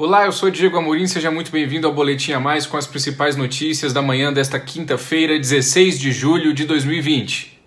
Olá, eu sou Diego Amorim, seja muito bem-vindo ao Boletim a Mais com as principais notícias da manhã desta quinta-feira, 16 de julho de 2020.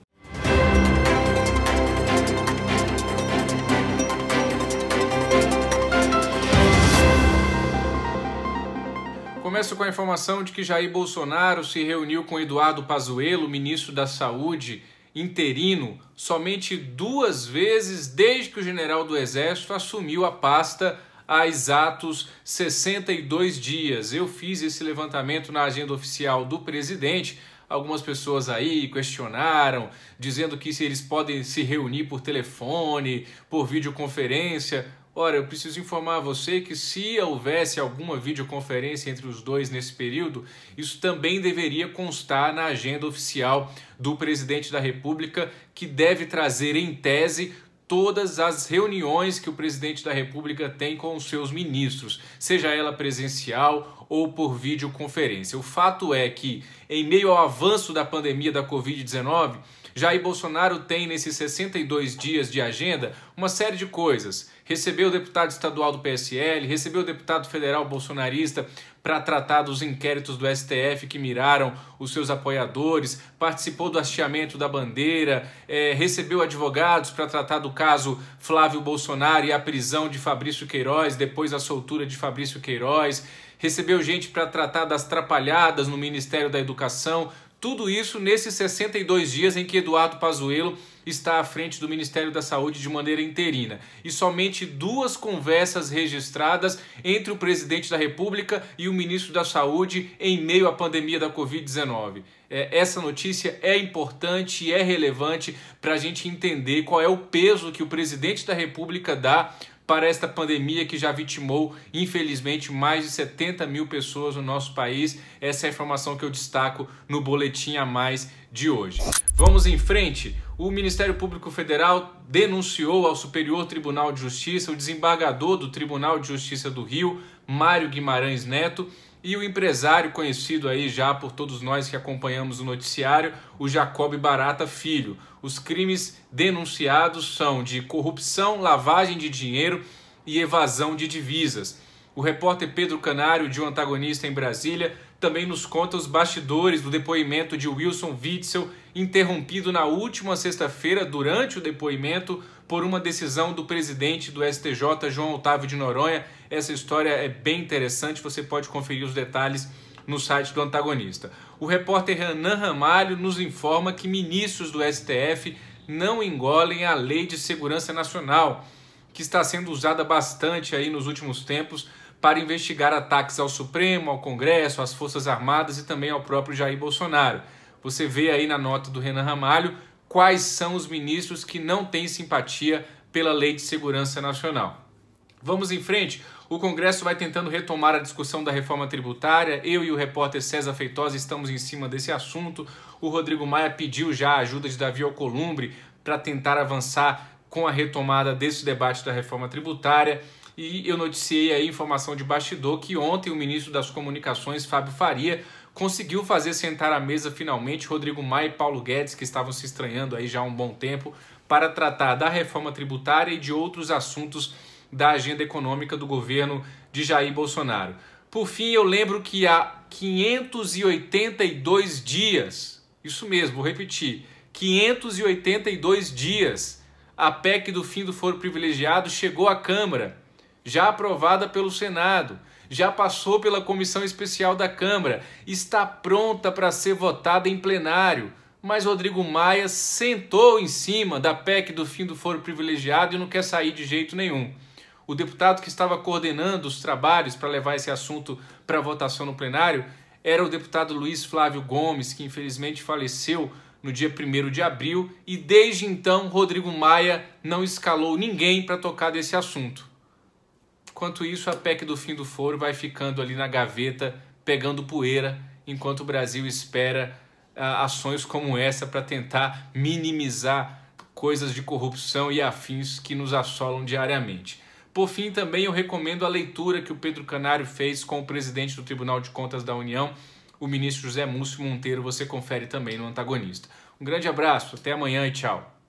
Começo com a informação de que Jair Bolsonaro se reuniu com Eduardo Pazuello, ministro da Saúde interino, somente duas vezes desde que o general do Exército assumiu a pasta há exatos 62 dias. Eu fiz esse levantamento na agenda oficial do presidente. Algumas pessoas aí questionaram, dizendo que se eles podem se reunir por telefone, por videoconferência. Ora, eu preciso informar a você que se houvesse alguma videoconferência entre os dois nesse período, isso também deveria constar na agenda oficial do presidente da República, que deve trazer em tese todas as reuniões que o presidente da República tem com os seus ministros, seja ela presencial ou por videoconferência. O fato é que, em meio ao avanço da pandemia da Covid-19, Jair Bolsonaro tem nesses 62 dias de agenda uma série de coisas. Recebeu o deputado estadual do PSL, recebeu o deputado federal bolsonarista para tratar dos inquéritos do STF que miraram os seus apoiadores, participou do hasteamento da bandeira, é, recebeu advogados para tratar do caso Flávio Bolsonaro e a prisão de Fabrício Queiroz, depois a soltura de Fabrício Queiroz recebeu gente para tratar das trapalhadas no Ministério da Educação, tudo isso nesses 62 dias em que Eduardo Pazuello está à frente do Ministério da Saúde de maneira interina. E somente duas conversas registradas entre o presidente da República e o ministro da Saúde em meio à pandemia da Covid-19. É, essa notícia é importante e é relevante para a gente entender qual é o peso que o presidente da República dá para esta pandemia que já vitimou, infelizmente, mais de 70 mil pessoas no nosso país. Essa é a informação que eu destaco no Boletim a Mais de hoje. Vamos em frente? O Ministério Público Federal denunciou ao Superior Tribunal de Justiça o desembargador do Tribunal de Justiça do Rio, Mário Guimarães Neto, e o empresário conhecido aí já por todos nós que acompanhamos o noticiário, o Jacob Barata Filho. Os crimes denunciados são de corrupção, lavagem de dinheiro e evasão de divisas. O repórter Pedro Canário, de um antagonista em Brasília, também nos conta os bastidores do depoimento de Wilson Witzel, interrompido na última sexta-feira durante o depoimento por uma decisão do presidente do STJ, João Otávio de Noronha. Essa história é bem interessante, você pode conferir os detalhes no site do antagonista. O repórter Renan Ramalho nos informa que ministros do STF não engolem a Lei de Segurança Nacional, que está sendo usada bastante aí nos últimos tempos para investigar ataques ao Supremo, ao Congresso, às Forças Armadas e também ao próprio Jair Bolsonaro. Você vê aí na nota do Renan Ramalho quais são os ministros que não têm simpatia pela Lei de Segurança Nacional. Vamos em frente. O Congresso vai tentando retomar a discussão da reforma tributária. Eu e o repórter César Feitosa estamos em cima desse assunto. O Rodrigo Maia pediu já a ajuda de Davi Alcolumbre para tentar avançar com a retomada desse debate da reforma tributária. E eu noticiei a informação de bastidor que ontem o ministro das Comunicações, Fábio Faria, conseguiu fazer sentar à mesa finalmente Rodrigo Maia e Paulo Guedes, que estavam se estranhando aí já há um bom tempo, para tratar da reforma tributária e de outros assuntos da agenda econômica do governo de Jair Bolsonaro. Por fim, eu lembro que há 582 dias, isso mesmo, vou repetir, 582 dias, a PEC do fim do foro privilegiado chegou à Câmara já aprovada pelo Senado, já passou pela comissão especial da Câmara, está pronta para ser votada em plenário. Mas Rodrigo Maia sentou em cima da PEC do fim do foro privilegiado e não quer sair de jeito nenhum. O deputado que estava coordenando os trabalhos para levar esse assunto para votação no plenário era o deputado Luiz Flávio Gomes, que infelizmente faleceu no dia 1 de abril, e desde então Rodrigo Maia não escalou ninguém para tocar desse assunto. Enquanto isso, a PEC do fim do foro vai ficando ali na gaveta, pegando poeira, enquanto o Brasil espera ah, ações como essa para tentar minimizar coisas de corrupção e afins que nos assolam diariamente. Por fim, também eu recomendo a leitura que o Pedro Canário fez com o presidente do Tribunal de Contas da União, o ministro José Múcio Monteiro. Você confere também no Antagonista. Um grande abraço, até amanhã e tchau.